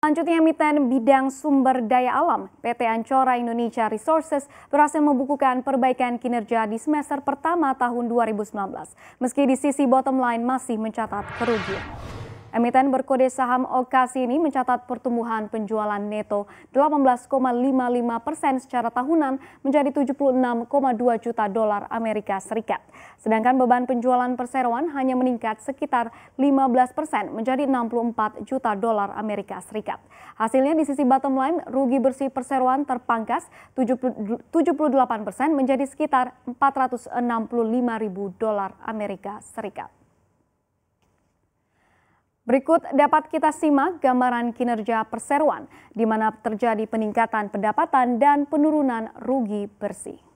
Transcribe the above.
Selanjutnya, emiten bidang sumber daya alam PT Ancora Indonesia Resources berhasil membukukan perbaikan kinerja di semester pertama tahun 2019, meski di sisi bottom line masih mencatat kerugian. Emiten berkode saham Okasi ini mencatat pertumbuhan penjualan neto 18,55 persen secara tahunan menjadi 76,2 juta dolar Amerika Serikat. Sedangkan beban penjualan perseroan hanya meningkat sekitar 15 persen menjadi 64 juta dolar Amerika Serikat. Hasilnya di sisi bottom line, rugi bersih perseroan terpangkas 78 persen menjadi sekitar 465 ribu dolar Amerika Serikat. Berikut dapat kita simak gambaran kinerja Perseruan, di mana terjadi peningkatan pendapatan dan penurunan rugi bersih.